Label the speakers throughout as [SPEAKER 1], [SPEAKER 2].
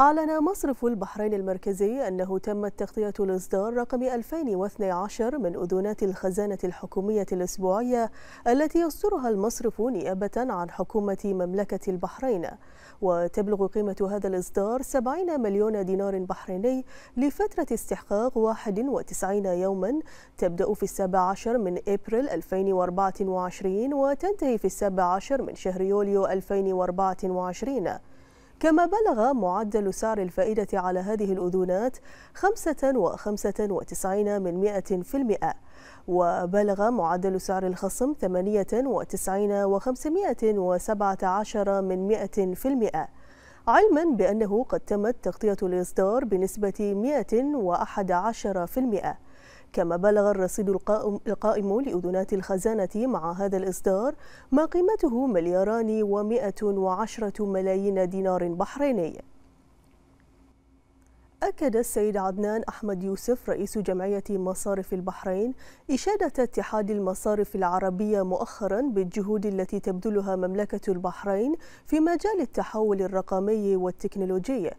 [SPEAKER 1] أعلن مصرف البحرين المركزي أنه تمت تغطية الإصدار رقم 2012 من أذونات الخزانة الحكومية الأسبوعية التي يصدرها المصرف نيابة عن حكومة مملكة البحرين وتبلغ قيمة هذا الإصدار 70 مليون دينار بحريني لفترة استحقاق 91 يوما تبدأ في السابع عشر من إبريل 2024 وتنتهي في السابع عشر من شهر يوليو 2024 كما بلغ معدل سعر الفائدة على هذه الأذونات 95% من 100% وبلغ معدل سعر الخصم 98 من 517 من 100% علما بأنه قد تمت تغطية الإصدار بنسبة 111% كما بلغ الرصيد القائم لأذنات الخزانة مع هذا الإصدار ما قيمته ملياران ومائة وعشرة ملايين دينار بحريني أكد السيد عدنان أحمد يوسف رئيس جمعية مصارف البحرين إشادة اتحاد المصارف العربية مؤخرا بالجهود التي تبذلها مملكة البحرين في مجال التحول الرقمي والتكنولوجي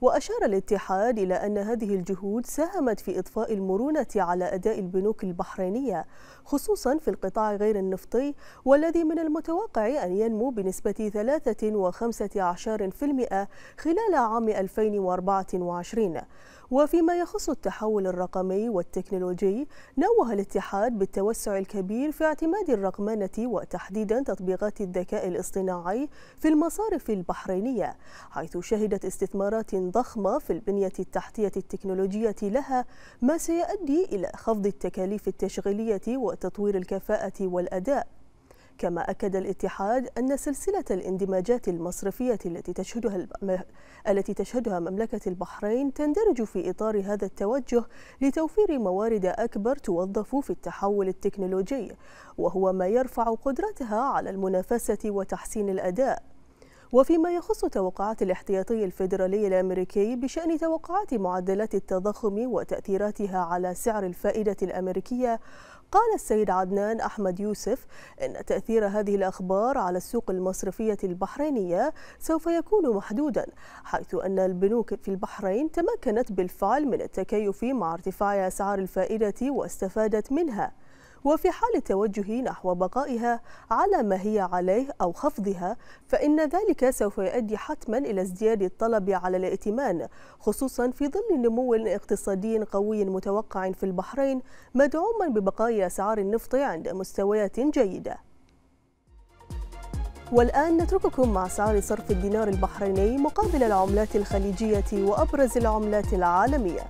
[SPEAKER 1] وأشار الاتحاد إلى أن هذه الجهود ساهمت في إضفاء المرونة على أداء البنوك البحرينية خصوصا في القطاع غير النفطي والذي من المتوقع أن ينمو بنسبة 3.15% خلال عام 2024 وفيما يخص التحول الرقمي والتكنولوجي نوه الاتحاد بالتوسع الكبير في اعتماد الرقمنة وتحديدا تطبيقات الذكاء الاصطناعي في المصارف البحرينية حيث شهدت استثمارات ضخمة في البنية التحتية التكنولوجية لها ما سيؤدي إلى خفض التكاليف التشغيلية وتطوير الكفاءة والأداء كما أكد الاتحاد أن سلسلة الاندماجات المصرفية التي تشهدها التي تشهدها مملكة البحرين تندرج في إطار هذا التوجه لتوفير موارد أكبر توظف في التحول التكنولوجي وهو ما يرفع قدرتها على المنافسة وتحسين الأداء وفيما يخص توقعات الاحتياطي الفيدرالي الأمريكي بشأن توقعات معدلات التضخم وتأثيراتها على سعر الفائدة الأمريكية قال السيد عدنان أحمد يوسف إن تأثير هذه الأخبار على السوق المصرفية البحرينية سوف يكون محدودا حيث أن البنوك في البحرين تمكنت بالفعل من التكيف مع ارتفاع أسعار الفائدة واستفادت منها وفي حال التوجه نحو بقائها على ما هي عليه أو خفضها فإن ذلك سوف يؤدي حتما إلى ازدياد الطلب على الائتمان خصوصا في ظل نمو اقتصادي قوي متوقع في البحرين مدعوما ببقاء أسعار النفط عند مستويات جيدة والآن نترككم مع أسعار صرف الدينار البحريني مقابل العملات الخليجية وأبرز العملات العالمية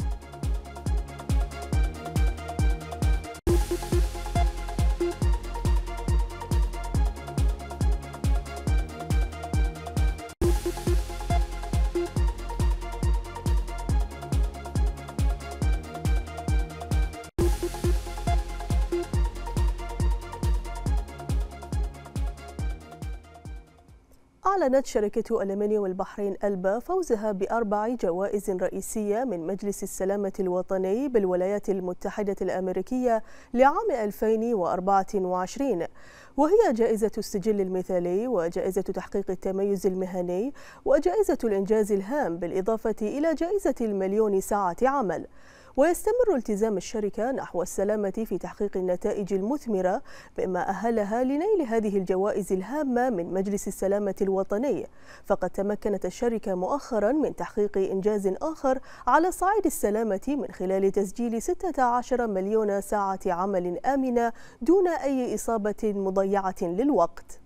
[SPEAKER 1] أعلنت شركة ألمنيوم والبحرين ألبا فوزها بأربع جوائز رئيسية من مجلس السلامة الوطني بالولايات المتحدة الأمريكية لعام 2024 وهي جائزة السجل المثالي وجائزة تحقيق التميز المهني وجائزة الإنجاز الهام بالإضافة إلى جائزة المليون ساعة عمل ويستمر التزام الشركة نحو السلامة في تحقيق النتائج المثمرة بما أهلها لنيل هذه الجوائز الهامة من مجلس السلامة الوطني فقد تمكنت الشركة مؤخرا من تحقيق إنجاز آخر على صعيد السلامة من خلال تسجيل 16 مليون ساعة عمل آمنة دون أي إصابة مضيعة للوقت